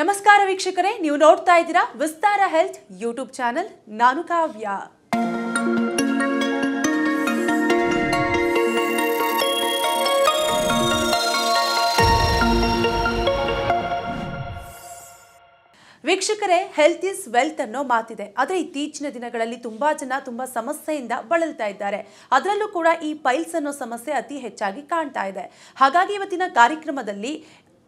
ನಮಸ್ಕಾರ ವೀಕ್ಷಕರೇ ನೀವು ನೋಡ್ತಾ ಇದ್ದೀರಾ ವಿಸ್ತಾರ ಹೆಲ್ತ್ ಯೂಟ್ಯೂಬ್ ಚಾನೆಲ್ ನಾನು ಕಾವ್ಯ ವೀಕ್ಷಕರೇ ಹೆಲ್ತ್ ಇಸ್ ವೆಲ್ತ್ ಅನ್ನೋ ಮಾತಿದೆ ಆದರೆ ಇತ್ತೀಚಿನ ದಿನಗಳಲ್ಲಿ ತುಂಬ ಜನ ತುಂಬ ಸಮಸ್ಯೆಯಿಂದ ಬಳಲ್ತಾ ಇದ್ದಾರೆ ಅದರಲ್ಲೂ ಕೂಡ ಈ ಪೈಲ್ಸ್ ಅನ್ನೋ ಸಮಸ್ಯೆ ಅತಿ ಹೆಚ್ಚಾಗಿ ಕಾಣ್ತಾ ಇದೆ ಹಾಗಾಗಿ ಇವತ್ತಿನ ಕಾರ್ಯಕ್ರಮದಲ್ಲಿ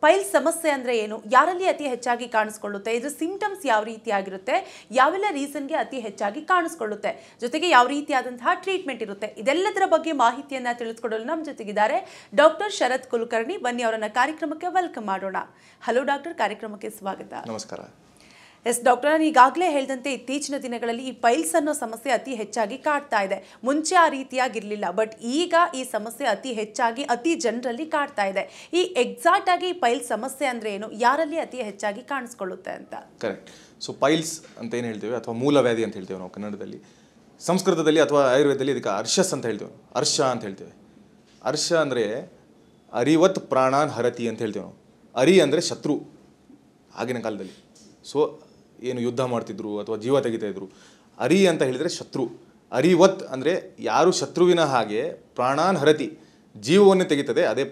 ಪೈಲ್ ಸಮಸ್ಯೆ ಅಂದರೆ ಏನು ಯಾರಲ್ಲಿ ಅತಿ ಹೆಚ್ಚಾಗಿ ಕಾಣಿಸ್ಕೊಳ್ಳುತ್ತೆ ಇದ್ರ ಸಿಂಪ್ಟಮ್ಸ್ ಯಾವ ರೀತಿಯಾಗಿರುತ್ತೆ ಯಾವೆಲ್ಲ ರೀಸನ್ಗೆ ಅತಿ ಹೆಚ್ಚಾಗಿ ಕಾಣಿಸ್ಕೊಳ್ಳುತ್ತೆ ಜೊತೆಗೆ ಯಾವ ರೀತಿಯಾದಂತಹ ಟ್ರೀಟ್ಮೆಂಟ್ ಇರುತ್ತೆ ಇದೆಲ್ಲದರ ಬಗ್ಗೆ ಮಾಹಿತಿಯನ್ನು ತಿಳಿಸ್ಕೊಡಲು ನಮ್ಮ ಜೊತೆಗಿದ್ದಾರೆ ಡಾಕ್ಟರ್ ಶರತ್ ಕುಲಕರ್ಣಿ ಬನ್ನಿ ಅವರನ್ನು ಕಾರ್ಯಕ್ರಮಕ್ಕೆ ವೆಲ್ಕಮ್ ಮಾಡೋಣ ಹಲೋ ಡಾಕ್ಟರ್ ಕಾರ್ಯಕ್ರಮಕ್ಕೆ ಸ್ವಾಗತ ನಮಸ್ಕಾರ ಎಸ್ ಡಾಕ್ಟರ್ ನಾನು ಈಗಾಗಲೇ ಹೇಳಿದಂತೆ ಇತ್ತೀಚಿನ ದಿನಗಳಲ್ಲಿ ಈ ಪೈಲ್ಸ್ ಅನ್ನೋ ಸಮಸ್ಯೆ ಅತಿ ಹೆಚ್ಚಾಗಿ ಕಾಡ್ತಾ ಇದೆ ಮುಂಚೆ ಆ ರೀತಿಯಾಗಿರಲಿಲ್ಲ ಬಟ್ ಈಗ ಈ ಸಮಸ್ಯೆ ಅತಿ ಹೆಚ್ಚಾಗಿ ಅತಿ ಜನರಲ್ಲಿ ಕಾಡ್ತಾ ಇದೆ ಈ ಎಕ್ಸಾಕ್ಟ್ ಆಗಿ ಈ ಪೈಲ್ಸ್ ಸಮಸ್ಯೆ ಅಂದರೆ ಏನು ಯಾರಲ್ಲಿ ಅತಿ ಹೆಚ್ಚಾಗಿ ಕಾಣಿಸ್ಕೊಳ್ಳುತ್ತೆ ಅಂತ ಕರೆಕ್ಟ್ ಸೊ ಪೈಲ್ಸ್ ಅಂತ ಏನು ಹೇಳ್ತೇವೆ ಅಥವಾ ಮೂಲವ್ಯಾಧಿ ಅಂತ ಹೇಳ್ತೇವೆ ನಾವು ಕನ್ನಡದಲ್ಲಿ ಸಂಸ್ಕೃತದಲ್ಲಿ ಅಥವಾ ಆಯುರ್ವೇದದಲ್ಲಿ ಇದಕ್ಕೆ ಅರ್ಷಸ್ ಅಂತ ಹೇಳ್ತೇವೆ ಅರ್ಷ ಅಂತ ಹೇಳ್ತೇವೆ ಅರ್ಷ ಅಂದರೆ ಅರಿವತ್ ಪ್ರಾಣಾನ್ ಹರತಿ ಅಂತ ಹೇಳ್ತೇವೆ ನಾವು ಅರಿ ಅಂದರೆ ಶತ್ರು ಆಗಿನ ಕಾಲದಲ್ಲಿ ಸೊ ಏನು ಯುದ್ಧ ಮಾಡ್ತಿದ್ರು ಅಥವಾ ಜೀವ ತೆಗಿತಾ ಇದ್ರು ಅರಿ ಅಂತ ಹೇಳಿದರೆ ಶತ್ರು ಅರಿವತ್ ಅಂದರೆ ಯಾರು ಶತ್ರುವಿನ ಹಾಗೆ ಪ್ರಾಣಾನ್ ಹರತಿ ಜೀವವನ್ನು ತೆಗಿತದೆ ಅದೇ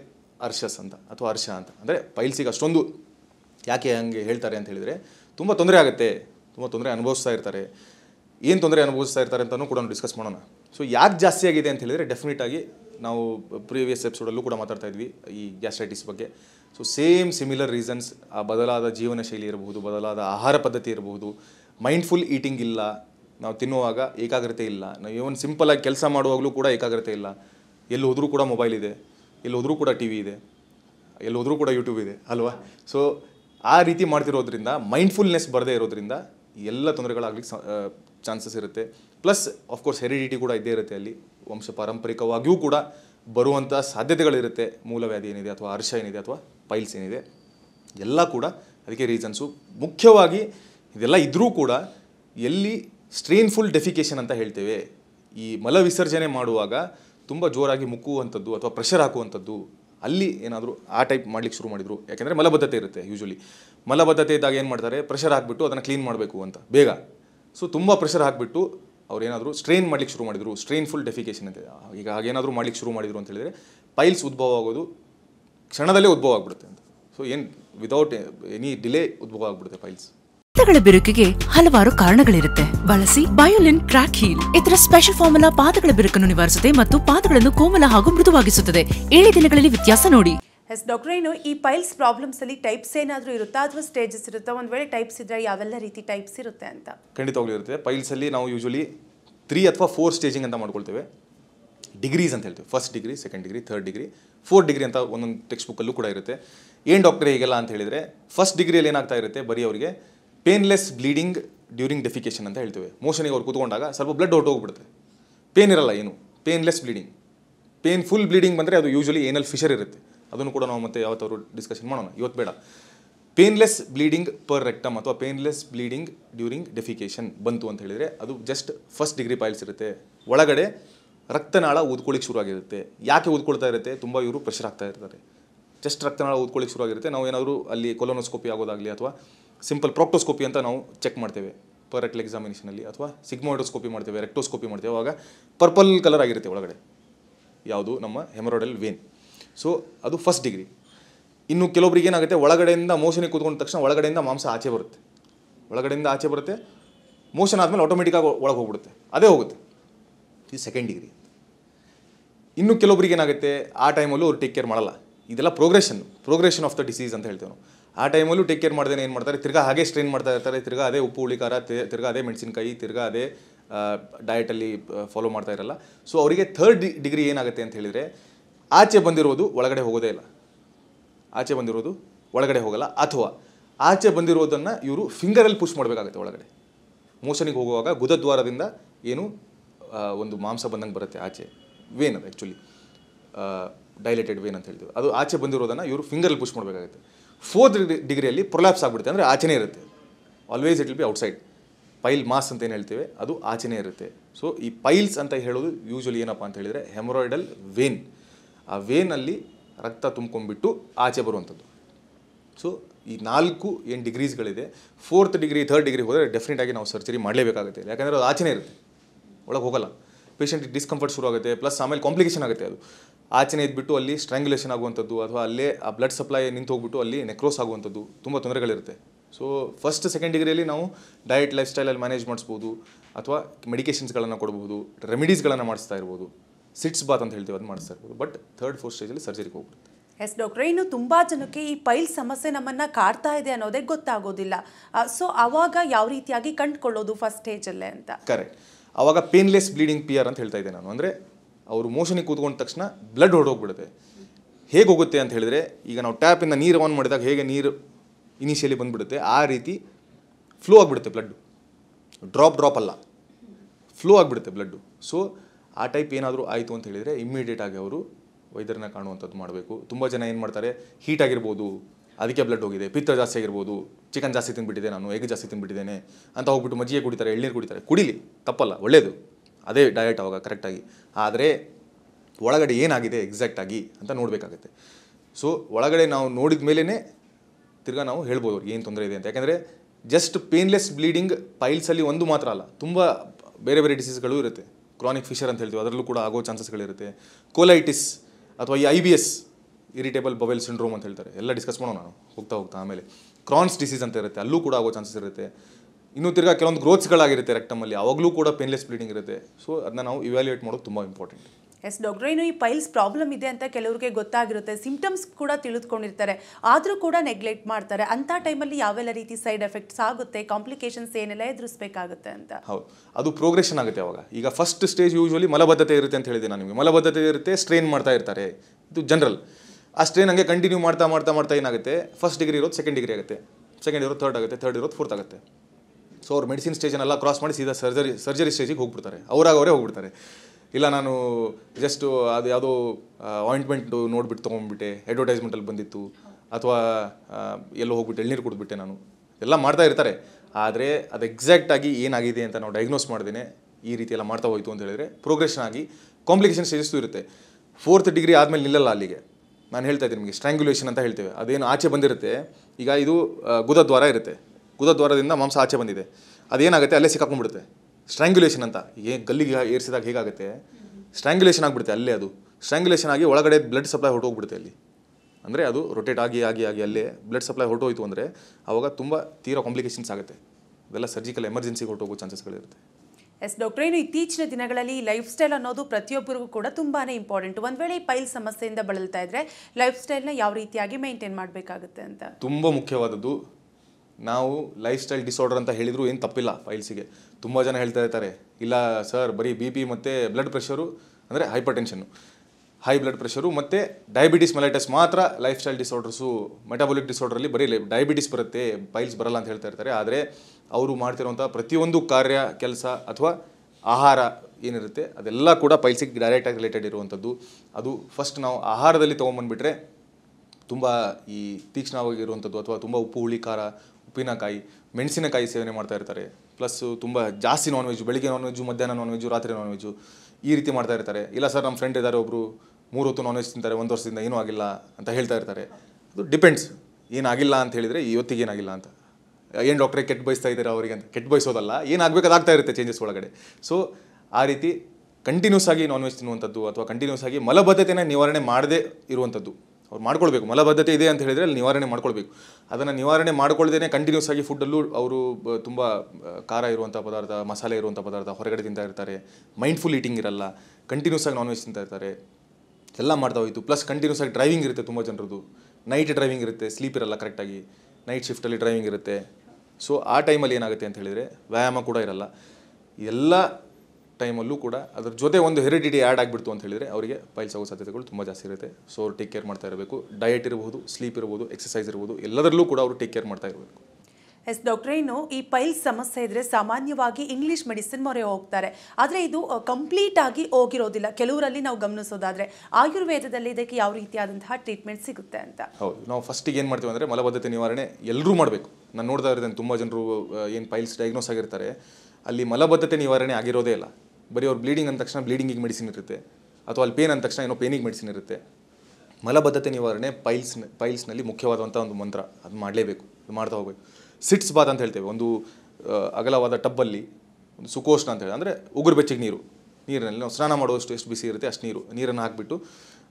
ಅರ್ಷಸ್ ಅಂತ ಅಥವಾ ಅರ್ಷ ಅಂತ ಅಂದರೆ ಪೈಲ್ಸಿಗೆ ಅಷ್ಟೊಂದು ಯಾಕೆ ಹಂಗೆ ಹೇಳ್ತಾರೆ ಅಂತ ಹೇಳಿದರೆ ತುಂಬ ತೊಂದರೆ ಆಗುತ್ತೆ ತುಂಬ ತೊಂದರೆ ಅನುಭವಿಸ್ತಾ ಇರ್ತಾರೆ ಏನು ತೊಂದರೆ ಅನುಭವಿಸ್ತಾ ಇರ್ತಾರೆ ಅಂತಲೂ ಕೂಡ ಡಿಸ್ಕಸ್ ಮಾಡೋಣ ಸೊ ಯಾಕೆ ಜಾಸ್ತಿ ಆಗಿದೆ ಅಂತ ಹೇಳಿದರೆ ಡೆಫಿನೆಟ್ ಆಗಿ ನಾವು ಪ್ರೀವಿಯಸ್ ಎಪಿಸೋಡಲ್ಲೂ ಕೂಡ ಮಾತಾಡ್ತಾ ಇದ್ವಿ ಈ ಗ್ಯಾಸ್ಟ್ರೈಟಿಸ್ ಬಗ್ಗೆ ಸೊ ಸೇಮ್ ಸಿಮಿಲರ್ ರೀಸನ್ಸ್ ಆ ಬದಲಾದ ಜೀವನ ಶೈಲಿ ಇರಬಹುದು ಬದಲಾದ ಆಹಾರ ಪದ್ಧತಿ ಇರಬಹುದು ಮೈಂಡ್ಫುಲ್ ಈಟಿಂಗ್ ಇಲ್ಲ ನಾವು ತಿನ್ನುವಾಗ ಏಕಾಗ್ರತೆ ಇಲ್ಲ ನಾವು ಇವನ್ ಸಿಂಪಲಾಗಿ ಕೆಲಸ ಮಾಡುವಾಗಲೂ ಕೂಡ ಏಕಾಗ್ರತೆ ಇಲ್ಲ ಎಲ್ಲಿ ಹೋದರೂ ಕೂಡ ಮೊಬೈಲ್ ಇದೆ ಎಲ್ಲಿ ಹೋದರೂ ಕೂಡ ಟಿ ವಿ ಇದೆ ಎಲ್ಲಿ ಹೋದರೂ ಕೂಡ ಯೂಟ್ಯೂಬ್ ಇದೆ ಅಲ್ವಾ ಸೊ ಆ ರೀತಿ ಮಾಡ್ತಿರೋದ್ರಿಂದ ಮೈಂಡ್ಫುಲ್ನೆಸ್ ಬರದೇ ಇರೋದ್ರಿಂದ ಎಲ್ಲ ತೊಂದರೆಗಳಾಗಲಿಕ್ಕೆ ಚಾನ್ಸಸ್ ಇರುತ್ತೆ ಪ್ಲಸ್ ಆಫ್ಕೋರ್ಸ್ ಹೆರಿಡಿಟಿ ಕೂಡ ಇದ್ದೇ ಇರುತ್ತೆ ಅಲ್ಲಿ ವಂಶ ಪಾರಂಪರಿಕವಾಗಿಯೂ ಕೂಡ ಬರುವಂಥ ಸಾಧ್ಯತೆಗಳಿರುತ್ತೆ ಮೂಲವ್ಯಾಧಿ ಏನಿದೆ ಅಥವಾ ಅರ್ಷ ಏನಿದೆ ಅಥವಾ ಪೈಲ್ಸ್ ಏನಿದೆ ಎಲ್ಲ ಕೂಡ ಅದಕ್ಕೆ ರೀಸನ್ಸು ಮುಖ್ಯವಾಗಿ ಇದೆಲ್ಲ ಇದ್ದರೂ ಕೂಡ ಎಲ್ಲಿ ಸ್ಟ್ರೈನ್ಫುಲ್ ಡೆಫಿಕೇಶನ್ ಅಂತ ಹೇಳ್ತೇವೆ ಈ ಮಲ ವಿಸರ್ಜನೆ ಮಾಡುವಾಗ ತುಂಬ ಜೋರಾಗಿ ಮುಕ್ಕುವಂಥದ್ದು ಅಥವಾ ಪ್ರೆಷರ್ ಹಾಕುವಂಥದ್ದು ಅಲ್ಲಿ ಏನಾದರೂ ಆ ಟೈಪ್ ಮಾಡ್ಲಿಕ್ಕೆ ಶುರು ಮಾಡಿದರು ಯಾಕೆಂದರೆ ಮಲಬದ್ಧತೆ ಇರುತ್ತೆ ಯೂಶ್ವಲಿ ಮಲಬದ್ಧತೆ ಇದ್ದಾಗ ಏನು ಮಾಡ್ತಾರೆ ಪ್ರೆಷರ್ ಹಾಕಿಬಿಟ್ಟು ಅದನ್ನು ಕ್ಲೀನ್ ಮಾಡಬೇಕು ಅಂತ ಬೇಗ ಸೊ ತುಂಬ ಪ್ರೆಷರ್ ಹಾಕಿಬಿಟ್ಟು ಅವರೇನಾದರೂ ಸ್ಟ್ರೈನ್ ಮಾಡಲಿಕ್ಕೆ ಶುರು ಮಾಡಿದರು ಸ್ಟ್ರೈನ್ ಫುಲ್ ಡೆಫಿಕೇಶನ್ ಅಂತ ಈಗ ಹಾಗೇನಾದರೂ ಮಾಡ್ಲಿಕ್ಕೆ ಶುರು ಮಾಡಿದರು ಅಂತ ಹೇಳಿದರೆ ಪೈಲ್ಸ್ ಉದ್ಭವ ಆಗೋದು ಕ್ಷಣದಲ್ಲೇ ಉದ್ಭವ ಆಗ್ಬಿಡುತ್ತೆ ಅಂತ ಸೊ ಏನು ವಿದೌಟ್ ಎನಿ ಡಿಲೇ ಉದ್ಭವ ಆಗ್ಬಿಡುತ್ತೆ ಪೈಲ್ಸ್ ಪಾದಗಳ ಬಿರುಕಿಗೆ ಹಲವಾರು ಕಾರಣಗಳಿರುತ್ತೆ ಬಳಸಿ ಬಯೋಲಿನ್ ಕ್ರಾಕ್ ಹೀಲ್ ಇದರ ಸ್ಪೆಷಲ್ ಫಾರ್ಮುಲಾ ಪಾದಗಳ ಬಿರುಕನ್ನು ನಿವಾರಿಸುತ್ತೆ ಮತ್ತು ಪಾದಗಳನ್ನು ಕೋಮಲ ಹಾಗೂ ಮೃದುವಾಗಿಸುತ್ತದೆ ಏಳು ದಿನಗಳಲ್ಲಿ ವ್ಯತ್ಯಾಸ ನೋಡಿ ಎಸ್ ಡಾಕ್ಟರ್ ಏನು ಈ ಪೈಲ್ಸ್ ಪ್ರಾಬ್ಲಮ್ಸಲ್ಲಿ ಟೈಪ್ಸ್ ಏನಾದರೂ ಇರುತ್ತಾ ಅಥವಾ ಸ್ಟೇಜಸ್ ಇರುತ್ತಾ ಒಂದು ವೇಳೆ ಟೈಪ್ಸ್ ಇದ್ದರೆ ಯಾವೆಲ್ಲ ರೀತಿ ಟೈಪ್ಸ್ ಇರುತ್ತೆ ಅಂತ ಖಂಡಿತವಾಗ್ಲೂ ಇರುತ್ತೆ ಪೈಲ್ಸಲ್ಲಿ ನಾವು ಯೂಶ್ವಲಿ ತ್ರೀ ಅಥವಾ ಫೋರ್ ಸ್ಟೇಜಿಂಗ್ ಅಂತ ಮಾಡ್ಕೊಳ್ತೇವೆ ಡಿಗ್ರೀಸ್ ಅಂತ ಹೇಳ್ತೇವೆ first degree second degree third degree fourth degree ಅಂತ ಒಂದೊಂದು ಟೆಕ್ಸ್ಟ್ ಬುಕ್ಕಲ್ಲೂ ಕೂಡ ಇರುತ್ತೆ ಏನು ಡಾಕ್ಟರ್ ಹೀಗೆಲ್ಲ ಅಂತ ಹೇಳಿದರೆ ಫಸ್ಟ್ ಡಿಗ್ರಿಯಲ್ಲಿ ಏನಾಗ್ತಾ ಇರುತ್ತೆ ಬರೀ ಅವರಿಗೆ ಪೇನ್ಲೆಸ್ ಬ್ಲೀಡಿಂಗ್ ಡ್ಯೂರಿಂಗ್ ಡೆಫಿಕೇಷನ್ ಅಂತ ಹೇಳ್ತೇವೆ ಮೋಷನಿಗೆ ಅವ್ರು ಕೂತ್ಕೊಂಡಾಗ ಸ್ವಲ್ಪ ಬ್ಲಡ್ ಹೋಗ್ಬಿಡುತ್ತೆ ಪೇನ್ ಇರಲ್ಲ ಏನು ಪೇನ್ಲೆಸ್ ಬ್ಲೀಡಿಂಗ್ ಪೇನ್ಫುಲ್ ಬ್ಲೀಡಿಂಗ್ ಬಂದರೆ ಅದು ಯೂಶಲಿ ಏನಲ್ಲಿ ಫಿಶರ್ ಇರುತ್ತೆ ಅದನ್ನು ಕೂಡ ನಾವು ಮತ್ತೆ ಯಾವತ್ತಾದ್ರು ಡಿಸ್ಕಷನ್ ಮಾಡೋಣ ಇವತ್ತು ಬೇಡ ಪೇನ್ಲೆಸ್ ಬ್ಲೀಡಿಂಗ್ ಪರ್ ರೆಕ್ಟಮ್ ಅಥವಾ ಪೇನ್ಲೆಸ್ ಬ್ಲೀಡಿಂಗ್ ಡ್ಯೂರಿಂಗ್ ಡೆಫಿಕೇಶನ್ ಬಂತು ಅಂತ ಹೇಳಿದರೆ ಅದು ಜಸ್ಟ್ ಫಸ್ಟ್ ಡಿಗ್ರಿ ಪಾಯಲ್ಸ್ ಇರುತ್ತೆ ಒಳಗಡೆ ರಕ್ತನಾಳ ಊದ್ಕೊಳ್ಳಿಕ್ಕೆ ಶುರುವಾಗಿರುತ್ತೆ ಯಾಕೆ ಊದ್ಕೊಳ್ತಾ ಇರುತ್ತೆ ತುಂಬ ಇವರು ಪ್ರೆಷರ್ ಆಗ್ತಾ ಇರ್ತಾರೆ ಜಸ್ಟ್ ರಕ್ತನಾಳ ಊದ್ಕೊಳ್ಳಿಕ್ಕೆ ಶುರುವಾಗಿರುತ್ತೆ ನಾವು ಏನಾದರೂ ಅಲ್ಲಿ ಕೊಲೋನೋಸ್ಕೋಪಿ ಆಗೋದಾಗಲಿ ಅಥವಾ ಸಿಂಪಲ್ ಪ್ರಾಕ್ಟೋಸ್ಕೋಪಿ ಅಂತ ನಾವು ಚೆಕ್ ಮಾಡ್ತೇವೆ ಪರ್ ರೆಕ್ಟಲ್ ಎಕ್ಸಾಮಿನೇಷನಲ್ಲಿ ಅಥವಾ ಸಿಗ್ಮೋಡೋಸ್ಕೋಪಿ ಮಾಡ್ತೇವೆ ರೆಕ್ಟೋಸ್ಕೋಪಿ ಮಾಡ್ತೇವೆ ಆವಾಗ ಪರ್ಪಲ್ ಕಲರ್ ಆಗಿರುತ್ತೆ ಒಳಗಡೆ ಯಾವುದು ನಮ್ಮ ಹೆಮರೋಡಲ್ ವೇನ್ ಸೊ ಅದು ಫಸ್ಟ್ ಡಿಗ್ರಿ ಇನ್ನು ಕೆಲವೊಬ್ರಿಗೆ ಏನಾಗುತ್ತೆ ಒಳಗಡೆಯಿಂದ ಮೋಷನಿಗೆ ಕೂತ್ಕೊಂಡ ತಕ್ಷಣ ಒಳಗಡೆಯಿಂದ ಮಾಂಸ ಆಚೆ ಬರುತ್ತೆ ಒಳಗಡೆಯಿಂದ ಆಚೆ ಬರುತ್ತೆ ಮೋಷನ್ ಆದಮೇಲೆ ಆಟೋಮೆಟಿಕ್ಕಾಗಿ ಒಳಗೆ ಹೋಗ್ಬಿಡುತ್ತೆ ಅದೇ ಹೋಗುತ್ತೆ ಇದು ಸೆಕೆಂಡ್ ಡಿಗ್ರಿ ಇನ್ನು ಕೆಲವೊಬ್ರಿಗೆ ಏನಾಗುತ್ತೆ ಆ ಟೈಮಲ್ಲೂ ಅವ್ರು ಟೇಕ್ ಕೇರ್ ಮಾಡಲ್ಲ ಇದೆಲ್ಲ progression progression of the disease ಅಂತ ಹೇಳ್ತೇವೆ ನಾವು ಆ ಟೈಮಲ್ಲೂ ಟೇಕ್ ಕೇರ್ ಮಾಡ್ದೇನೆ ಏನು ಮಾಡ್ತಾರೆ ತಿರ್ಗಾ ಹಾಗೆ ಸ್ಟ್ರೈನ್ ಮಾಡ್ತಾ ಇರ್ತಾರೆ ತಿರ್ಗಾ ಅದೇ ಉಪ್ಪು ಹುಳಿಕಾರ ತಿರ್ಗಾ ಅದೇ ಮೆಣಸಿನ್ಕಾಯಿ ತಿರ್ಗಾ ಅದೇ ಡಯಟಲ್ಲಿ ಫಾಲೋ ಮಾಡ್ತಾ ಇರಲ್ಲ ಸೊ ಅವರಿಗೆ ಥರ್ಡ್ ಡಿಗ್ರಿ ಏನಾಗುತ್ತೆ ಅಂತ ಹೇಳಿದರೆ ಆಚೆ ಬಂದಿರೋದು ಒಳಗಡೆ ಹೋಗೋದೇ ಇಲ್ಲ ಆಚೆ ಬಂದಿರೋದು ಒಳಗಡೆ ಹೋಗಲ್ಲ ಅಥವಾ ಆಚೆ ಬಂದಿರೋದನ್ನು ಇವರು ಫಿಂಗರಲ್ಲಿ ಪುಷ್ ಮಾಡಬೇಕಾಗುತ್ತೆ ಒಳಗಡೆ ಮೋಷನಿಗೆ ಹೋಗುವಾಗ ಗುದದ್ವಾರದಿಂದ ಏನು ಒಂದು ಮಾಂಸ ಬಂದಂಗೆ ಬರುತ್ತೆ ಆಚೆ ವೇನ್ ಅದು ಆ್ಯಕ್ಚುಲಿ ಡೈಲೇಟೆಡ್ ವೇನ್ ಅಂತ ಹೇಳ್ತೀವಿ ಅದು ಆಚೆ ಬಂದಿರೋದನ್ನು ಇವರು ಫಿಂಗರಲ್ಲಿ ಪುಷ್ ಮಾಡಬೇಕಾಗುತ್ತೆ ಫೋರ್ತ್ ಡಿಗ್ರಿಯಲ್ಲಿ ಪ್ರೊಲ್ಯಾಪ್ಸ್ ಆಗಿಬಿಡುತ್ತೆ ಅಂದರೆ ಆಚೆನೇ ಇರುತ್ತೆ always it will be outside pile mass ಅಂತ ಏನು ಹೇಳ್ತೀವಿ ಅದು ಆಚೆನೇ ಇರುತ್ತೆ ಸೊ ಈ ಪೈಲ್ಸ್ ಅಂತ ಹೇಳೋದು ಯೂಶ್ವಲಿ ಏನಪ್ಪ ಅಂತ ಹೇಳಿದರೆ ಹೆಮರಾಯ್ಡಲ್ ವೇನ್ ಆ ವೇನಲ್ಲಿ ರಕ್ತ ತುಂಬ್ಕೊಂಡ್ಬಿಟ್ಟು ಆಚೆ ಬರುವಂಥದ್ದು ಸೊ ಈ ನಾಲ್ಕು ಏನು ಡಿಗ್ರೀಸ್ಗಳಿದೆ ಫೋರ್ತ್ ಡಿಗ್ರಿ ಥರ್ಡ್ ಡಿಗ್ರಿ ಹೋದರೆ ಡೆಫಿನೆಟಾಗಿ ನಾವು ಸರ್ಜರಿ ಮಾಡಲೇಬೇಕಾಗುತ್ತೆ ಯಾಕಂದರೆ ಅದು ಆಚೆನೇ ಇರುತ್ತೆ ಒಳಗೆ ಹೋಗಲ್ಲ ಪೇಷಂಟಿಗೆ ಡಿಸ್ಕಂಫರ್ಟ್ ಶುರು ಆಗುತ್ತೆ ಪ್ಲಸ್ ಆಮೇಲೆ ಕಾಂಪ್ಲಿಕೇಶನ್ ಆಗುತ್ತೆ ಅದು ಆಚೆನೆ ಇದ್ಬಿಟ್ಟು ಅಲ್ಲಿ ಸ್ಟ್ರ್ಯಾಂಗ್ಯುಲೇಷನ್ ಆಗುವಂಥದ್ದು ಅಥವಾ ಅಲ್ಲೇ ಆ ಬ್ಲಡ್ ಸಪ್ಲೈ ನಿಂತು ಹೋಗ್ಬಿಟ್ಟು ಅಲ್ಲಿ ನೆಕ್ರೋಸ್ ಆಗುವಂಥದ್ದು ತುಂಬ ತೊಂದರೆಗಳಿರುತ್ತೆ ಸೊ ಫಸ್ಟ್ ಸೆಕೆಂಡ್ ಡಿಗ್ರಿಯಲ್ಲಿ ನಾವು ಡಯಟ್ ಲೈಫ್ ಸ್ಟೈಲಲ್ಲಿ ಮ್ಯಾನೇಜ್ ಮಾಡಿಸ್ಬೋದು ಅಥವಾ ಮೆಡಿಕೇಷನ್ಸ್ಗಳನ್ನು ಕೊಡ್ಬೋದು ರೆಮಿಡೀಸ್ಗಳನ್ನು ಮಾಡಿಸ್ತಾ ಇರ್ಬೋದು ಸಿಟ್ಸ್ ಬಾತ್ ಅಂತ ಹೇಳ್ತೀವಿ ಅದು ಸರ್ ಬಟ್ ಥರ್ಡ್ ಫೋರ್ತ್ ಸ್ಟೇಜಲ್ಲಿ ಸರ್ಜರಿಗೆ ಹೋಗ್ಬಿಡುತ್ತೆ ಎಸ್ ಡಾಕ್ಟ್ರೆ ಇನ್ನು ತುಂಬ ಜನಕ್ಕೆ ಈ ಪೈಲ್ ಸಮಸ್ಯೆ ನಮ್ಮನ್ನು ಕಾಡ್ತಾ ಇದೆ ಅನ್ನೋದೇ ಗೊತ್ತಾಗೋದಿಲ್ಲ ಸೊ ಆವಾಗ ಯಾವ ರೀತಿಯಾಗಿ ಕಂಡುಕೊಳ್ಳೋದು ಫಸ್ಟ್ ಸ್ಟೇಜಲ್ಲೇ ಅಂತ ಕರೆಕ್ಟ್ ಆವಾಗ ಪೇನ್ಲೆಸ್ ಬ್ಲೀಡಿಂಗ್ ಪಿಯರ್ ಅಂತ ಹೇಳ್ತಾ ಇದ್ದೆ ನಾನು ಅಂದರೆ ಅವರು ಮೋಷನಿಗೆ ಕೂತ್ಕೊಂಡ ತಕ್ಷಣ ಬ್ಲಡ್ ಹೊರಡೋಗ್ಬಿಡುತ್ತೆ ಹೇಗೆ ಹೋಗುತ್ತೆ ಅಂತ ಹೇಳಿದ್ರೆ ಈಗ ನಾವು ಟ್ಯಾಪಿಂದ ನೀರು ಆನ್ ಮಾಡಿದಾಗ ಹೇಗೆ ನೀರು ಇನಿಷಿಯಲಿ ಬಂದ್ಬಿಡುತ್ತೆ ಆ ರೀತಿ ಫ್ಲೋ ಆಗಿಬಿಡುತ್ತೆ ಬ್ಲಡ್ಡು ಡ್ರಾಪ್ ಡ್ರಾಪ್ ಅಲ್ಲ ಫ್ಲೋ ಆಗಿಬಿಡುತ್ತೆ ಬ್ಲಡ್ಡು ಸೊ ಆ ಟೈಪ್ ಏನಾದರೂ ಆಯಿತು ಅಂತ ಹೇಳಿದರೆ ಇಮ್ಮಿಡಿಯೇಟಾಗಿ ಅವರು ವೈದ್ಯರನ್ನ ಕಾಣುವಂಥದ್ದು ಮಾಡಬೇಕು ತುಂಬ ಜನ ಏನು ಮಾಡ್ತಾರೆ ಹೀಟ್ ಆಗಿರ್ಬೋದು ಅದಕ್ಕೆ ಬ್ಲಡ್ ಹೋಗಿದೆ ಪಿತ್ತ ಜಾಸ್ತಿ ಆಗಿರ್ಬೋದು ಚಿಕನ್ ಜಾಸ್ತಿ ತಿಂದುಬಿಟ್ಟಿದೆ ನಾನು ಎಗ್ ಜಾಸ್ತಿ ತಿಂದುಬಿಟ್ಟಿದ್ದೇನೆ ಅಂತ ಹೋಗ್ಬಿಟ್ಟು ಮಜ್ಜಿಗೆ ಕುಡಿತಾರೆ ಎಳ್ನೀರು ಕುಡಿತಾರೆ ಕುಡಿಲಿ ತಪ್ಪಲ್ಲ ಒಳ್ಳೆಯದು ಅದೇ ಡಯಟ್ ಆವಾಗ ಕರೆಕ್ಟಾಗಿ ಆದರೆ ಒಳಗಡೆ ಏನಾಗಿದೆ ಎಕ್ಸಾಕ್ಟಾಗಿ ಅಂತ ನೋಡಬೇಕಾಗತ್ತೆ ಸೊ ಒಳಗಡೆ ನಾವು ನೋಡಿದ ಮೇಲೇ ತಿರ್ಗಾ ನಾವು ಹೇಳ್ಬೋದು ಅವ್ರಿಗೆ ಏನು ತೊಂದರೆ ಇದೆ ಅಂತ ಯಾಕೆಂದರೆ ಜಸ್ಟ್ ಪೇನ್ಲೆಸ್ ಬ್ಲೀಡಿಂಗ್ ಪೈಲ್ಸಲ್ಲಿ ಒಂದು ಮಾತ್ರ ಅಲ್ಲ ತುಂಬ ಬೇರೆ ಬೇರೆ ಡಿಸೀಸ್ಗಳು ಇರುತ್ತೆ ಕ್ರಾನಿಕ್ ಫಿಶರ್ ಅಂತ ಹೇಳ್ತೀವಿ ಅದರಲ್ಲೂ ಕೂಡ ಆಗೋ ಚಾನ್ಸಸ್ಗಳಿರುತ್ತೆ ಕೋಲೈಟಿಸ್ ಅಥವಾ ಈ I B S irritable bowel syndrome ಅಂತ ಹೇಳ್ತಾರೆ ಎಲ್ಲ ಡಿಸ್ಕಸ್ ಮಾಡೋಣ ನಾನು ಹೋಗ್ತಾ ಹೋಗ್ತಾ ಆಮೇಲೆ ಕ್ರಾನ್ಸ್ ಡಿಸೀಸ್ ಅಂತ ಇರುತ್ತೆ ಅಲ್ಲೂ ಕೂಡ ಆಗೋ ಚಾನ್ಸಸ್ ಇರುತ್ತೆ ಇನ್ನೂ ತಿರ್ಗ ಕೆಲವೊಂದು ಗ್ರೋತ್ಸ್ಗಳಾಗಿರುತ್ತೆ ರೆಕ್ಟಮಲ್ಲಿ ಅವಾಗಲೂ ಕೂಡ ಪೇನ್ಲೆಸ್ ಬ್ಲೀಡಿಂಗ್ ಇರುತ್ತೆ ಸೊ ಅದನ್ನ ನಾವು ಇವ್ಯಾಲ್ಯೂಯೇಟ್ ಮಾಡೋದು ತುಂಬ ಇಂಪಾರ್ಟೆಂಟ್ ಎಸ್ ಡಾಕ್ಟ್ರ್ ಏನು ಈ ಪೈಲ್ಸ್ ಪ್ರಾಬ್ಲಮ್ ಇದೆ ಅಂತ ಕೆಲವರಿಗೆ ಗೊತ್ತಾಗಿರುತ್ತೆ ಸಿಂಪ್ಟಮ್ಸ್ ಕೂಡ ತಿಳಿದುಕೊಂಡಿರ್ತಾರೆ ಆದರೂ ಕೂಡ ನೆಗ್ಲೆಕ್ಟ್ ಮಾಡ್ತಾರೆ ಅಂಥ ಟೈಮಲ್ಲಿ ಯಾವೆಲ್ಲ ರೀತಿ ಸೈಡ್ ಎಫೆಕ್ಟ್ಸ್ ಆಗುತ್ತೆ ಕಾಂಪ್ಲಿಕೇಶನ್ಸ್ ಏನೆಲ್ಲ ಎದುರಿಸಬೇಕಾಗುತ್ತೆ ಅಂತ ಹೌದು ಅದು ಪ್ರೋಗ್ರೆಷನ್ ಆಗುತ್ತೆ ಅವಾಗ ಈಗ ಫಸ್ಟ್ ಸ್ಟೇಜ್ ಯೂಶ್ವಲಿ ಮಲಬದ್ಧತೆ ಇರುತ್ತೆ ಅಂತ ಹೇಳಿದೆ ನಾನು ನಿಮಗೆ ಮಲಬದ್ಧತೆ ಇರುತ್ತೆ ಸ್ಟ್ರೈನ್ ಮಾಡ್ತಾ ಇರ್ತಾರೆ ಇದು ಜನರಲ್ ಆ ಸ್ಟ್ರೈನ್ ಹಂಗೆ ಕಂಟಿನ್ಯೂ ಮಾಡ್ತಾ ಮಾಡ್ತಾ ಮಾಡ್ತಾ ಏನಾಗುತ್ತೆ ಫಸ್ಟ್ ಡಿಗ್ರಿ ಇರೋದು ಸೆಕೆಂಡ್ ಡಿಗ್ರಿ ಆಗುತ್ತೆ ಸೆಕೆಂಡ್ ಇರೋದು ಥರ್ಡ್ ಆಗುತ್ತೆ ಥರ್ಡ್ ಇರೋದು ಫೋರ್ತ್ ಆಗುತ್ತೆ ಸೊ ಅವ್ರು ಮೆಡಿಸಿನ್ ಸ್ಟೇಜನ್ನೆಲ್ಲ ಕ್ರಾಸ್ ಮಾಡಿ ಸೀದಾ ಸರ್ಜರಿ ಸರ್ಜರಿ ಸ್ಟೇಜಿಗೆ ಹೋಗ್ಬಿಡ್ತಾರೆ ಅವ್ರಾಗ ಅವರೇ ಹೋಗ್ಬಿಡ್ತಾರೆ ಇಲ್ಲ ನಾನು ಜಸ್ಟು ಅದು ಯಾವುದೋ ಆಯಿಂಟ್ಮೆಂಟು ನೋಡ್ಬಿಟ್ಟು ತೊಗೊಂಡ್ಬಿಟ್ಟೆ ಅಡ್ವರ್ಟೈಸ್ಮೆಂಟಲ್ಲಿ ಬಂದಿತ್ತು ಅಥವಾ ಎಲ್ಲೋ ಹೋಗ್ಬಿಟ್ಟು ಎಳ್ನೀರು ಕೊಡ್ಬಿಟ್ಟೆ ನಾನು ಎಲ್ಲ ಮಾಡ್ತಾ ಇರ್ತಾರೆ ಆದರೆ ಅದು ಎಕ್ಸಾಕ್ಟಾಗಿ ಏನಾಗಿದೆ ಅಂತ ನಾವು ಡಯಾಗ್ನೋಸ್ ಮಾಡ್ದೇನೆ ಈ ರೀತಿ ಎಲ್ಲ ಮಾಡ್ತಾ ಹೋಯಿತು ಅಂತ ಹೇಳಿದರೆ ಪ್ರೋಗ್ರೆಷನ್ ಆಗಿ ಕಾಂಪ್ಲಿಕೇಶನ್ ಸ್ಟೇಜಸ್ಸು ಇರುತ್ತೆ ಫೋರ್ತ್ ಡಿಗ್ರಿ ಆದಮೇಲೆ ನಿಲ್ಲಲ್ಲ ಅಲ್ಲಿಗೆ ನಾನು ಹೇಳ್ತಾ ಇದ್ದೀನಿ ನಿಮಗೆ ಸ್ಟ್ರ್ಯಾಂಗ್ಯುಲೇಷನ್ ಅಂತ ಹೇಳ್ತೇವೆ ಅದೇನು ಆಚೆ ಬಂದಿರುತ್ತೆ ಈಗ ಇದು ಗುದದ್ವಾರ ಇರುತ್ತೆ ಗುದದ್ವಾರದಿಂದ ಮಾಂಸ ಆಚೆ ಬಂದಿದೆ ಅದೇನಾಗುತ್ತೆ ಅಲ್ಲೇ ಸಿಕ್ಕಾಕೊಂಡ್ಬಿಡುತ್ತೆ ಸ್ಟ್ರ್ಯಾಂಗ್ಯುಲೇಷನ್ ಅಂತ ಏ ಗಲ್ಲಿಗೆ ಏರಿಸಿದಾಗ ಹೇಗಾಗುತ್ತೆ ಸ್ಟ್ರ್ಯಾಂಗ್ಯುಲೇಷನ್ ಆಗಿಬಿಡುತ್ತೆ ಅಲ್ಲೇ ಅದು ಸ್ಟ್ರ್ಯಾಂಗ್ಯುಲೇಷನ್ ಆಗಿ ಒಳಗಡೆ ಬ್ಲಡ್ ಸಪ್ಲೈ ಹೊರಟೋಗ್ಬಿಡುತ್ತೆ ಅಲ್ಲಿ ಅಂದರೆ ಅದು ರೊಟೇಟ್ ಆಗಿ ಆಗಿ ಆಗಿ ಅಲ್ಲೇ ಬ್ಲಡ್ ಸಪ್ಲೈ ಹೋಯಿತು ಅಂದರೆ ಆವಾಗ ತುಂಬ ತೀರಾ ಕಾಂಪ್ಲಿಕೇಶನ್ಸ್ ಆಗುತ್ತೆ ಅದೆಲ್ಲ ಸರ್ಜಿಕಲ್ ಎಮರ್ಜೆನ್ಸಿಗೆ ಹೊರಟೋಗೋ ಚಾನ್ಸಸ್ಗಳಿರುತ್ತೆ ಎಸ್ ಡಾಕ್ಟರ್ ಏನು ಇತ್ತೀಚಿನ ದಿನಗಳಲ್ಲಿ ಲೈಫ್ ಸ್ಟೈಲ್ ಅನ್ನೋದು ಪ್ರತಿಯೊಬ್ಬರಿಗೂ ಕೂಡ ತುಂಬಾ ಇಂಪಾರ್ಟೆಂಟ್ ಒಂದು ವೇಳೆ ಪೈಲ್ ಸಮಸ್ಯೆಯಿಂದ ಬಳಲ್ತಾ ಇದ್ರೆ ಲೈಫ್ ಸ್ಟೈಲ್ನ ಯಾವ ರೀತಿಯಾಗಿ ಮೇಂಟೈನ್ ಮಾಡಬೇಕಾಗುತ್ತೆ ಅಂತ ತುಂಬ ಮುಖ್ಯವಾದದ್ದು ನಾವು ಲೈಫ್ ಸ್ಟೈಲ್ ಡಿಸಾರ್ಡರ್ ಅಂತ ಹೇಳಿದರೂ ಏನು ತಪ್ಪಿಲ್ಲ ಫೈಲ್ಸಿಗೆ ತುಂಬ ಜನ ಹೇಳ್ತಾ ಇರ್ತಾರೆ ಇಲ್ಲ ಸರ್ ಬರೀ ಬಿ ಪಿ ಮತ್ತು ಬ್ಲಡ್ ಪ್ರೆಷರು ಅಂದರೆ hypertension high blood pressure ಮತ್ತು ಡಯಾಬಿಟಿಸ್ ಮೆಲೈಟಸ್ ಮಾತ್ರ ಲೈಫ್ ಸ್ಟೈಲ್ ಡಿಸಾರ್ಡರ್ಸು ಮೆಟಾಬಾಲಿಕ್ ಡಿಸಾರ್ಡ್ರಲ್ಲಿ ಬರೀ ಡಯಾಬಿಟಿಸ್ ಬರುತ್ತೆ ಫೈಲ್ಸ್ ಬರಲ್ಲ ಅಂತ ಹೇಳ್ತಾ ಇರ್ತಾರೆ ಆದರೆ ಅವರು ಮಾಡ್ತಿರುವಂಥ ಪ್ರತಿಯೊಂದು ಕಾರ್ಯ ಕೆಲಸ ಅಥವಾ ಆಹಾರ ಏನಿರುತ್ತೆ ಅದೆಲ್ಲ ಕೂಡ ಪೈಲ್ಸಿಗೆ ಡೈರೆಕ್ಟಾಗಿ ರಿಲೇಟೆಡ್ ಇರುವಂಥದ್ದು ಅದು ಫಸ್ಟ್ ನಾವು ಆಹಾರದಲ್ಲಿ ತೊಗೊಂಬಂದುಬಿಟ್ರೆ ತುಂಬ ಈ ತೀಕ್ಷ್ಣವಾಗಿರುವಂಥದ್ದು ಅಥವಾ ತುಂಬ ಉಪ್ಪು ಹುಳಿ ಖಾರ ಉಪ್ಪಿನಕಾಯಿ ಮೆಣಸಿನಕಾಯಿ ಸೇವನೆ ಮಾಡ್ತಾ ಇರ್ತಾರೆ ಪ್ಲಸ್ಸು ತುಂಬ ಜಾಸ್ತಿ ನಾನ್ ವೆಜ್ ಬೆಳಿಗ್ಗೆ ನಾನ್ ವೆಜ್ ಮಧ್ಯಾಹ್ನ ನಾನ್ ವೆಜ್ ರಾತ್ರಿ ನಾನ್ ವೆಜ್ ಈ ರೀತಿ ಮಾಡ್ತಾ ಇರ್ತಾರೆ ಇಲ್ಲ ಸರ್ ನಮ್ಮ ಫ್ರೆಂಡ್ ಇದ್ದಾರೆ ಒಬ್ಬರು ಮೂರು ಹೊತ್ತು ನಾನ್ ವೆಜ್ ತಿಂತಾರೆ ಒಂದು ವರ್ಷದಿಂದ ಏನೂ ಆಗಿಲ್ಲ ಅಂತ ಹೇಳ್ತಾ ಇರ್ತಾರೆ ಅದು ಡಿಪೆಂಡ್ಸ್ ಏನಾಗಿಲ್ಲ ಅಂತ ಹೇಳಿದರೆ ಇವತ್ತಿಗೆ ಏನಾಗಿಲ್ಲ ಅಂತ ಏನು ಡಾಕ್ಟ್ರೇ ಕೆಟ್ಟು ಬಯಸ್ತಾ ಇದ್ದಾರೆ ಅವರಿಗೆ ಅಂತ ಕೆಟ್ಟು ಬಯಸೋದಲ್ಲ ಏನಾಗಬೇಕಾಗ್ತಾ ಇರುತ್ತೆ ಚೇಂಜಸ್ ಒಳಗಡೆ ಸೊ ಆ ರೀತಿ ಕಂಟಿನ್ಯೂಸ್ ಆಗಿ ನಾನ್ ವೆಜ್ ತಿನ್ನುವಂಥದ್ದು ಅಥವಾ ಕಂಟಿನ್ಯೂಸ್ ಆಗಿ ಮಲಬದ್ಧತೆನ ನಿವಾರಣೆ ಮಾಡದೇ ಇರುವಂಥದ್ದು ಅವ್ರು ಮಾಡ್ಕೊಳ್ಬೇಕು ಮಲಬದ್ಧತೆ ಇದೆ ಅಂತ ಹೇಳಿದರೆ ಅಲ್ಲಿ ನಿವಾರಣೆ ಮಾಡ್ಕೊಳ್ಬೇಕು ಅದನ್ನು ನಿವಾರಣೆ ಮಾಡ್ಕೊಳ್ದೇ ಕಂಟಿನ್ಯೂಸ್ ಆಗಿ ಫುಡ್ಡಲ್ಲೂ ಅವರು ತುಂಬ ಖಾರ ಇರುವಂಥ ಪದಾರ್ಥ ಮಸಾಲೆ ಇರುವಂಥ ಪದಾರ್ಥ ಹೊರಗಡೆ ತಿಂತಾ ಇರ್ತಾರೆ ಮೈಂಡ್ಫುಲ್ ಈಟಿಂಗ್ ಇರಲ್ಲ ಕಂಟಿನ್ಯೂಸ್ ಆಗಿ ನಾನ್ ವೆಜ್ ತಿಂತಾ ಇರ್ತಾರೆ ಎಲ್ಲ ಮಾಡ್ತಾ ಹೋಯಿತು ಪ್ಲಸ್ ಕಂಟಿನ್ಯೂಸ್ ಆಗಿ ಡ್ರೈವಿಂಗ್ ಇರುತ್ತೆ ತುಂಬ ಜನರದ್ದು ನೈಟ್ ಡ್ರೈವಿಂಗ್ ಇರುತ್ತೆ ಸ್ಲೀಪ್ ಇರಲ್ಲ ಕರೆಕ್ಟಾಗಿ ನೈಟ್ ಶಿಫ್ಟಲ್ಲಿ ಡ್ರೈವಿಂಗ್ ಇರುತ್ತೆ ಸೊ ಆ ಟೈಮಲ್ಲಿ ಏನಾಗುತ್ತೆ ಅಂತ ಹೇಳಿದರೆ ವ್ಯಾಯಾಮ ಕೂಡ ಇರಲ್ಲ ಎಲ್ಲ ಟೈಮಲ್ಲೂ ಕೂಡ ಅದ್ರ ಜೊತೆ ಒಂದು ಹೆರಿಡಿಟಿ ಆ್ಯಡ್ ಆಗಿಬಿಡ್ತು ಅಂತ ಹೇಳಿದರೆ ಅವರಿಗೆ ಪೈಲ್ಸ್ ಆಗೋ ಸಾಧ್ಯತೆಗಳು ತುಂಬ ಜಾಸ್ತಿ ಇರುತ್ತೆ ಸೊ ಅವ್ರು ಟೇಕ್ ಕೇರ್ ಮಾಡ್ತಾ ಇರಬೇಕು ಡಯಟ್ ಇರಬಹುದು ಸ್ಲೀಪ್ ಇರ್ಬೋದು ಎಕ್ಸಸೈಸ್ ಇರ್ಬೋದು ಎಲ್ಲದರಲ್ಲೂ ಕೂಡ ಅವರು ಟೇಕ್ ಕೇರ್ ಮಾಡ್ತಾ ಇರಬೇಕು ಎಸ್ ಇನ್ನು ಈ ಪೈಲ್ಸ್ ಸಮಸ್ಯೆ ಇದ್ದರೆ ಸಾಮಾನ್ಯವಾಗಿ ಇಂಗ್ಲೀಷ್ ಮೆಡಿಸಿನ್ ಮೊರೆ ಹೋಗ್ತಾರೆ ಆದರೆ ಇದು ಕಂಪ್ಲೀಟ್ ಆಗಿ ಹೋಗಿರೋದಿಲ್ಲ ಕೆಲವರಲ್ಲಿ ನಾವು ಗಮನಿಸೋದಾದರೆ ಆಯುರ್ವೇದದಲ್ಲಿ ಇದಕ್ಕೆ ಯಾವ ರೀತಿಯಾದಂತಹ ಟ್ರೀಟ್ಮೆಂಟ್ ಸಿಗುತ್ತೆ ಅಂತ ಹೌದು ನಾವು ಫಸ್ಟಿಗೆ ಏನು ಮಾಡ್ತೀವಿ ಅಂದರೆ ಮಲಬದ್ಧತೆ ನಿವಾರಣೆ ಎಲ್ಲರೂ ಮಾಡಬೇಕು ನಾನು ನೋಡ್ತಾ ಇರ್ತೇನೆ ತುಂಬ ಜನರು ಏನು ಪೈಲ್ಸ್ ಡಯಾಗ್ನೋಸ್ ಆಗಿರ್ತಾರೆ ಅಲ್ಲಿ ಮಲಬದ್ಧತೆ ನಿವಾರಣೆ ಆಗಿರೋದೇ ಇಲ್ಲ ಬರೀ ಅವ್ರು ಬ್ಲೀಡಿಂಗ್ ಅಂದ ತಕ್ಷಣ ಬ್ಲೀಡಿಂಗಿಗೆ ಮೆಡಿಸಿನ್ ಇರುತ್ತೆ ಅಥವಾ ಅಲ್ಲಿ ಪೇನ್ ಅಂದ ತಕ್ಷಣ ಏನೋ ಪೇನಿಗೆ ಮೆಡಿಸಿನ್ ಇರುತ್ತೆ ಮಲಬದ್ಧತೆ ನಿವಾರಣೆ ಪೈಲ್ಸ್ ಪೈಲ್ಸ್ನಲ್ಲಿ ಮುಖ್ಯವಾದಂಥ ಒಂದು ಮಂತ್ರ ಅದು ಮಾಡಲೇಬೇಕು ಅದು ಮಾಡ್ತಾ ಹೋಗ್ಬೇಕು ಸಿಟ್ಸ್ ಬಾತ್ ಅಂತ ಹೇಳ್ತೇವೆ ಒಂದು ಅಗಲವಾದ ಟಬ್ಬಲ್ಲಿ ಒಂದು ಸುಕೋಷ್ಣ ಅಂತ ಹೇಳಿ ಅಂದರೆ ಉಗುರು ಬೆಚ್ಚಗೆ ನೀರು ನೀರಿನಲ್ಲಿ ನಾವು ಸ್ನಾನ ಮಾಡುವಷ್ಟು ಎಷ್ಟು ಬಿಸಿ ಇರುತ್ತೆ ಅಷ್ಟು ನೀರು ನೀರನ್ನು ಹಾಕಿಬಿಟ್ಟು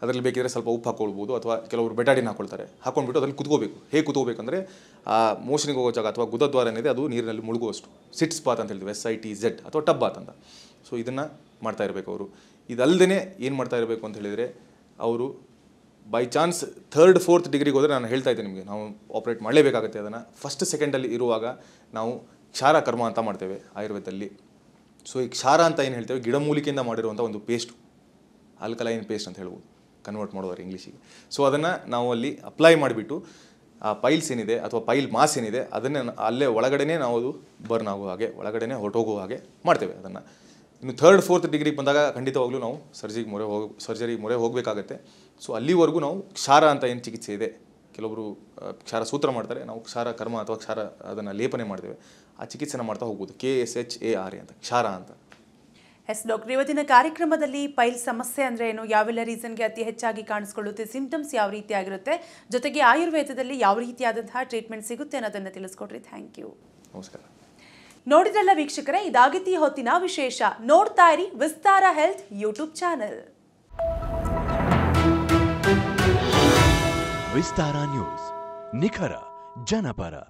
ಅದರಲ್ಲಿ ಬೇಕಿದ್ರೆ ಸ್ವಲ್ಪ ಉಪ್ಪು ಹಾಕೊಳ್ಬೋದು ಅಥವಾ ಕೆಲವರು ಬೆಟಾಡಿನ ಹಾಕೊಳ್ತಾರೆ ಹಾಕೊಂಡ್ಬಿಟ್ಟು ಅದರಲ್ಲಿ ಕುತ್ಕೋಬೇಕು ಹೇಗೆ ಕುತ್ಕೋಬೇಕಂದ್ರೆ ಆ ಮೋಷನಿಗೆ ಹೋಗೋ ಜಾಗ ಅಥವಾ ಗುದದ್ವಾರ ಏನಿದೆ ಅದು ನೀರಿನಲ್ಲಿ ಮುಳುಗುವಷ್ಟು ಸಿಟ್ಸ್ ಬಾತ್ ಅಂತ ಹೇಳ್ತೀವಿ ಎಸ್ ಐ ಟಿ ಝೆಡ್ ಅಥವಾ ಟಬ್ ಬಾತ್ ಅಂತ ಸೊ ಇದನ್ನು ಮಾಡ್ತಾ ಇರಬೇಕು ಅವರು ಇದಲ್ಲದೇ ಏನು ಮಾಡ್ತಾ ಇರಬೇಕು ಅಂತ ಹೇಳಿದರೆ ಅವರು ಬೈ ಚಾನ್ಸ್ ಥರ್ಡ್ ಫೋರ್ತ್ ಡಿಗ್ರಿಗೆ ಹೋದರೆ ನಾನು ಹೇಳ್ತಾ ಇದ್ದೆ ನಿಮಗೆ ನಾವು ಆಪ್ರೇಟ್ ಮಾಡಲೇಬೇಕಾಗುತ್ತೆ ಅದನ್ನು ಫಸ್ಟ್ ಸೆಕೆಂಡಲ್ಲಿ ಇರುವಾಗ ನಾವು ಕ್ಷಾರ ಕರ್ಮ ಅಂತ ಮಾಡ್ತೇವೆ ಆಯುರ್ವೇದದಲ್ಲಿ ಸೊ ಈ ಕ್ಷಾರ ಅಂತ ಏನು ಹೇಳ್ತೇವೆ ಗಿಡಮೂಲಿಕೆಯಿಂದ ಮಾಡಿರುವಂಥ ಒಂದು ಪೇಸ್ಟು ಆಲ್ಕಲೈನ್ ಪೇಸ್ಟ್ ಅಂತ ಹೇಳ್ಬೋದು ಕನ್ವರ್ಟ್ ಮಾಡೋದ್ರೆ ಇಂಗ್ಲೀಷಿಗೆ ಸೊ ಅದನ್ನು ನಾವು ಅಲ್ಲಿ ಅಪ್ಲೈ ಮಾಡಿಬಿಟ್ಟು ಆ ಪೈಲ್ಸ್ ಏನಿದೆ ಅಥವಾ ಪೈಲ್ ಮಾಸ್ ಏನಿದೆ ಅದನ್ನೇ ಅಲ್ಲೇ ಒಳಗಡೆನೇ ನಾವು ಅದು ಬರ್ನ್ ಆಗೋ ಹಾಗೆ ಒಳಗಡೆನೇ ಹೊರಟೋಗೋ ಹಾಗೆ ಮಾಡ್ತೇವೆ ಅದನ್ನು ಇನ್ನು ಥರ್ಡ್ ಫೋರ್ತ್ ಡಿಗ್ರಿಗೆ ಬಂದಾಗ ಖಂಡಿತವಾಗ್ಲೂ ನಾವು ಸರ್ಜರಿಗೆ ಮೊರೆ ಹೋಗಿ ಸರ್ಜರಿ ಮೊರೆ ಹೋಗಬೇಕಾಗತ್ತೆ ಸೊ ಅಲ್ಲಿವರೆಗೂ ನಾವು ಕ್ಷಾರ ಅಂತ ಏನು ಚಿಕಿತ್ಸೆ ಇದೆ ಕೆಲವೊಬ್ಬರು ಕ್ಷಾರ ಸೂತ್ರ ಮಾಡ್ತಾರೆ ನಾವು ಕ್ಷಾರ ಕರ್ಮ ಅಥವಾ ಕ್ಷಾರ ಅದನ್ನು ಲೇಪನೆ ಮಾಡ್ತೇವೆ ಆ ಚಿಕಿತ್ಸೆನ ಮಾಡ್ತಾ ಹೋಗ್ಬೋದು K S H A R A ಅಂತ ಕ್ಷಾರ ಅಂತ ಎಸ್ ಡಾಕ್ಟರ್ ಇವತ್ತಿನ ಕಾರ್ಯಕ್ರಮದಲ್ಲಿ ಪೈಲ್ ಸಮಸ್ಯೆ ಅಂದ್ರೆ ಏನು ಯಾವೆಲ್ಲ ರೀಸನ್ಗೆ ಅತಿ ಹೆಚ್ಚಾಗಿ ಕಾಣಿಸ್ಕೊಳ್ಳುತ್ತೆ ಸಿಂಪ್ಟಮ್ಸ್ ಯಾವ ರೀತಿಯಾಗಿರುತ್ತೆ ಜೊತೆಗೆ ಆಯುರ್ವೇದದಲ್ಲಿ ಯಾವ ರೀತಿಯಾದಂತಹ ಟ್ರೀಟ್ಮೆಂಟ್ ಸಿಗುತ್ತೆ ಅನ್ನೋದನ್ನು ತಿಳಿಸ್ಕೊಡ್ರಿ ಥ್ಯಾಂಕ್ ಯು ನಮಸ್ಕಾರ ನೋಡಿದ್ರಲ್ಲ ವೀಕ್ಷಕರೇ ಇದಾಗಿತಿ ಹೊತ್ತಿನ ವಿಶೇಷ ನೋಡ್ತಾ ಇರಿ Vistara health YouTube channel Vistara news ನಿಖರ ಜನಪರ